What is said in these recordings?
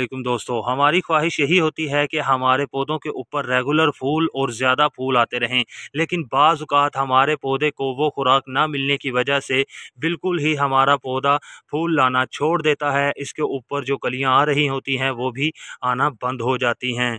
वालेकुम दोस्तों हमारी ख्वाहिश यही होती है कि हमारे पौधों के ऊपर रेगुलर फूल और ज़्यादा फूल आते रहें लेकिन बाज़ात हमारे पौधे को वो खुराक ना मिलने की वजह से बिल्कुल ही हमारा पौधा फूल लाना छोड़ देता है इसके ऊपर जो कलियाँ आ रही होती हैं वो भी आना बंद हो जाती हैं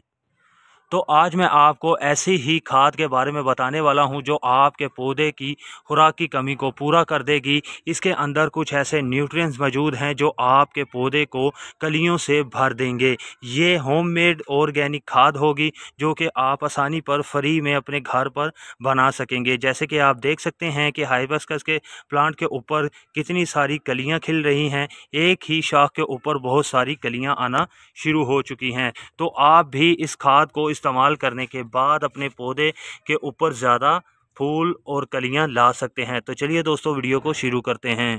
तो आज मैं आपको ऐसी ही खाद के बारे में बताने वाला हूं जो आपके पौधे की खुराक की कमी को पूरा कर देगी इसके अंदर कुछ ऐसे न्यूट्रिएंट्स मौजूद हैं जो आपके पौधे को कलियों से भर देंगे ये होममेड ऑर्गेनिक खाद होगी जो कि आप आसानी पर फ्री में अपने घर पर बना सकेंगे जैसे कि आप देख सकते हैं कि हाइबस्कस के प्लांट के ऊपर कितनी सारी कलियाँ खिल रही हैं एक ही शाख के ऊपर बहुत सारी कलियाँ आना शुरू हो चुकी हैं तो आप भी इस खाद को इस इस्तेमाल करने के बाद अपने पौधे के ऊपर ज़्यादा फूल और कलियां ला सकते हैं तो चलिए दोस्तों वीडियो को शुरू करते हैं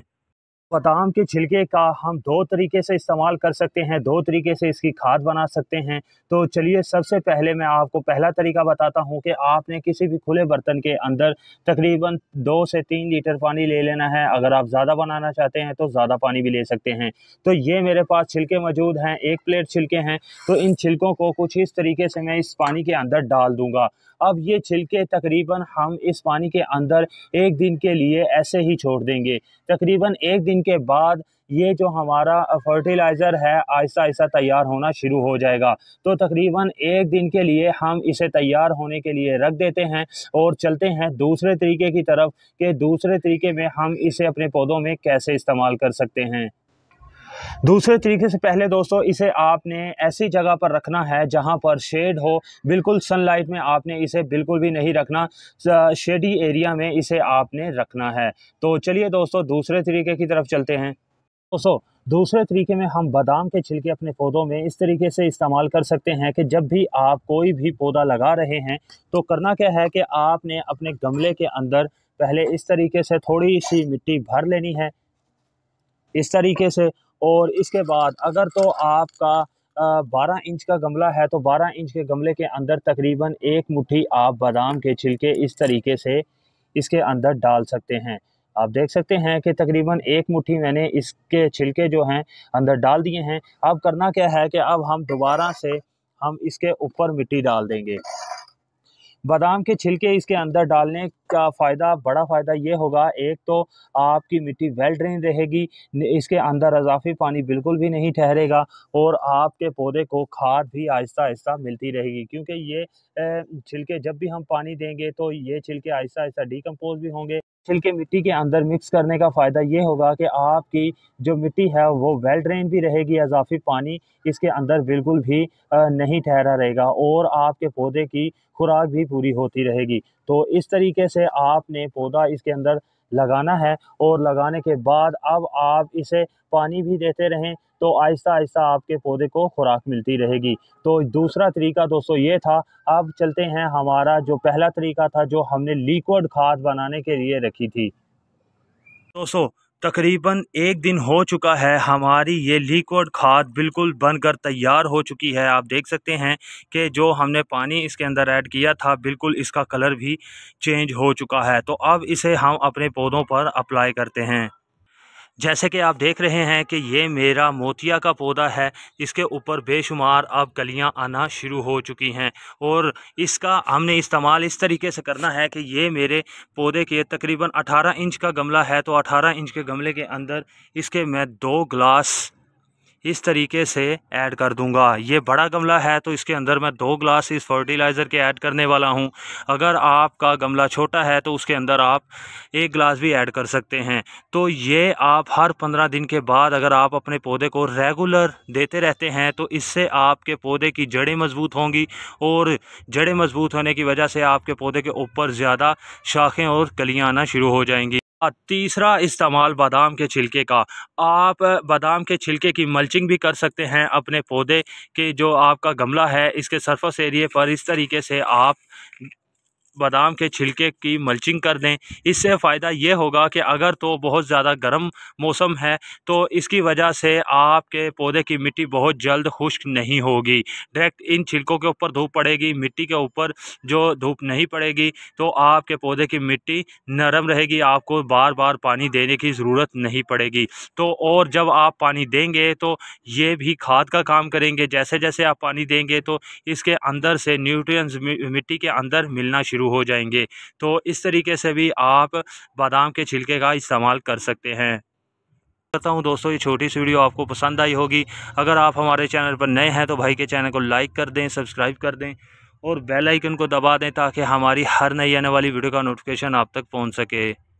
बादाम के छिलके का हम दो तरीके से इस्तेमाल कर सकते हैं दो तरीके से इसकी खाद बना सकते हैं तो चलिए सबसे पहले मैं आपको पहला तरीका बताता हूँ कि आपने किसी भी खुले बर्तन के अंदर तकरीबन दो से तीन लीटर पानी ले लेना है अगर आप ज़्यादा बनाना चाहते हैं तो ज़्यादा पानी भी ले सकते हैं तो ये मेरे पास छिलके मौजूद हैं एक प्लेट छिलके हैं तो इन छिलकों को कुछ इस तरीके से मैं इस पानी के अंदर डाल दूँगा अब ये छिलके तकरीबन हम इस पानी के अंदर एक दिन के लिए ऐसे ही छोड़ देंगे तकरीबन एक दिन के बाद ये जो हमारा फर्टिलाइज़र है आहिस्ता आहिस्ता तैयार होना शुरू हो जाएगा तो तकरीबन एक दिन के लिए हम इसे तैयार होने के लिए रख देते हैं और चलते हैं दूसरे तरीके की तरफ कि दूसरे तरीके में हम इसे अपने पौधों में कैसे इस्तेमाल कर सकते हैं दूसरे तरीके से पहले दोस्तों इसे आपने ऐसी जगह पर रखना है जहां पर शेड हो बिल्कुल सनलाइट में आपने इसे बिल्कुल भी नहीं रखना शेडी एरिया में इसे आपने रखना है तो चलिए दोस्तों दूसरे तरीके की तरफ चलते हैं दोस्तों दूसरे तरीके में हम बादाम के छिलके अपने पौधों में इस तरीके से इस्तेमाल कर सकते हैं कि जब भी आप कोई भी पौधा लगा रहे हैं तो करना क्या है कि आपने अपने गमले के अंदर पहले इस तरीके से थोड़ी सी मिट्टी भर लेनी है इस तरीके से और इसके बाद अगर तो आपका बारह इंच का गमला है तो बारह इंच के गमले के अंदर तकरीबन एक मुट्ठी आप बादाम के छिलके इस तरीके से इसके अंदर डाल सकते हैं आप देख सकते हैं कि तकरीबन एक मुट्ठी मैंने इसके छिलके जो हैं अंदर डाल दिए हैं अब करना क्या है कि अब हम दोबारा से हम इसके ऊपर मिट्टी डाल देंगे बादाम के छिलके इसके अंदर डालने का फ़ायदा बड़ा फ़ायदा ये होगा एक तो आपकी मिट्टी वेल ड्रेन रहेगी इसके अंदर अजाफी पानी बिल्कुल भी नहीं ठहरेगा और आपके पौधे को खाद भी आहिस्ता आहिस्ता मिलती रहेगी क्योंकि ये छिलके जब भी हम पानी देंगे तो ये छिलके आहिस्ता आहिस्ता डिकम्पोज भी होंगे छिलके मिट्टी के अंदर मिक्स करने का फ़ायदा ये होगा कि आपकी जो मिट्टी है वो वेल ड्रेन भी रहेगी अजाफी पानी इसके अंदर बिल्कुल भी नहीं ठहरा रहेगा और आपके पौधे की खुराक भी पूरी होती रहेगी तो इस तरीके से आपने पौधा इसके अंदर लगाना है और लगाने के बाद अब आप इसे पानी भी देते रहें तो आहिस्ता आहिस्ता आपके पौधे को खुराक मिलती रहेगी तो दूसरा तरीका दोस्तों ये था अब चलते हैं हमारा जो पहला तरीका था जो हमने लिक्विड खाद बनाने के लिए रखी थी दोस्तों तकरीबन एक दिन हो चुका है हमारी ये लिक्विड खाद बिल्कुल बनकर तैयार हो चुकी है आप देख सकते हैं कि जो हमने पानी इसके अंदर ऐड किया था बिल्कुल इसका कलर भी चेंज हो चुका है तो अब इसे हम अपने पौधों पर अप्लाई करते हैं जैसे कि आप देख रहे हैं कि ये मेरा मोतिया का पौधा है इसके ऊपर बेशुमार अब कलियां आना शुरू हो चुकी हैं और इसका हमने इस्तेमाल इस तरीके से करना है कि ये मेरे पौधे के तकरीबन 18 इंच का गमला है तो 18 इंच के गमले के अंदर इसके मैं दो ग्लास इस तरीके से ऐड कर दूंगा ये बड़ा गमला है तो इसके अंदर मैं दो ग्लास इस फर्टिलाइज़र के ऐड करने वाला हूँ अगर आपका गमला छोटा है तो उसके अंदर आप एक ग्लास भी ऐड कर सकते हैं तो ये आप हर पंद्रह दिन के बाद अगर आप अपने पौधे को रेगुलर देते रहते हैं तो इससे आपके पौधे की जड़ें मज़बूत होंगी और जड़ें मज़बूत होने की वजह से आपके पौधे के ऊपर ज़्यादा शाखें और कलियाँ आना शुरू हो जाएंगी और तीसरा इस्तेमाल बादाम के छिलके का आप बादाम के छिलके की मल्चिंग भी कर सकते हैं अपने पौधे के जो आपका गमला है इसके सरफस एरिए पर इस तरीके से आप बादाम के छिलके की मल्चिंग कर दें इससे फ़ायदा ये होगा कि अगर तो बहुत ज़्यादा गर्म मौसम है तो इसकी वजह से आपके पौधे की मिट्टी बहुत जल्द खुश्क नहीं होगी डायरेक्ट इन छिलकों के ऊपर धूप पड़ेगी मिट्टी के ऊपर जो धूप नहीं पड़ेगी तो आपके पौधे की मिट्टी नरम रहेगी आपको बार बार पानी देने की ज़रूरत नहीं पड़ेगी तो और जब आप पानी देंगे तो ये भी खाद का काम करेंगे जैसे जैसे आप पानी देंगे तो इसके अंदर से न्यूट्रिय मिट्टी के अंदर मिलना शुरू शुरू हो जाएंगे तो इस तरीके से भी आप बादाम के छिलके का इस्तेमाल कर सकते हैं करता हूँ दोस्तों ये छोटी सी वीडियो आपको पसंद आई होगी अगर आप हमारे चैनल पर नए हैं तो भाई के चैनल को लाइक कर दें सब्सक्राइब कर दें और बेल आइकन को दबा दें ताकि हमारी हर नई आने वाली वीडियो का नोटिफिकेशन आप तक पहुंच सके